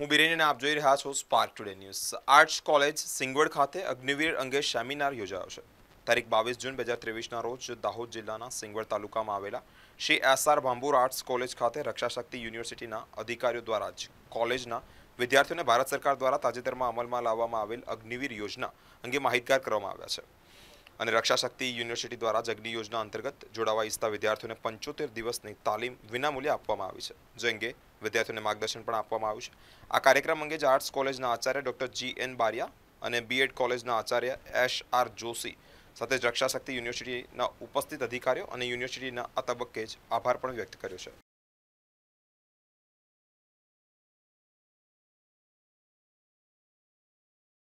હું બિરેન આપ જોઈ રહ્યા છો Spark Today News arts college Singvad ખાતે અગ્નિવીર અંગે સેમિનાર યોજાયો છે તારીખ બાવીસ જૂન બે હજાર ત્રેવીસના રોજ દાહોદ જિલ્લાના સિંગવડ તાલુકામાં આવેલા Shri S R Bhambhur arts college ખાતે રક્ષાશક્તિ યુનિવર્સિટીના અધિકારીઓ દ્વારા જ કોલેજના વિદ્યાર્થીઓને ભારત સરકાર દ્વારા તાજેતરમાં અમલમાં લાવવામાં આવેલ અગ્નિવીર યોજના અંગે માહિતગાર કરવામાં આવ્યા છે અને રક્ષાશક્તિ યુનિવર્સિટી દ્વારા જ અગ્નિ યોજના અંતર્ગત જોડાવા ઈચ્છતા વિદ્યાર્થીઓને પંચોતેર દિવસની તાલીમ વિનામૂલ્યે આપવામાં આવી છે જે અંગે વિદ્યાર્થીઓને માર્ગદર્શન પણ આપવામાં આવ્યું છે આ કાર્યક્રમ અંગે જ આર્ટ્સ કોલેજના આચાર્ય ડૉક્ટર જી એન બારિયા અને બીએડ કોલેજના આચાર્ય એશ આર જોશી સાથે જ રક્ષાશક્તિ યુનિવર્સિટીના ઉપસ્થિત અધિકારીઓ અને યુનિવર્સિટીના આ તબક્કે જ આભાર પણ વ્યક્ત કર્યો છે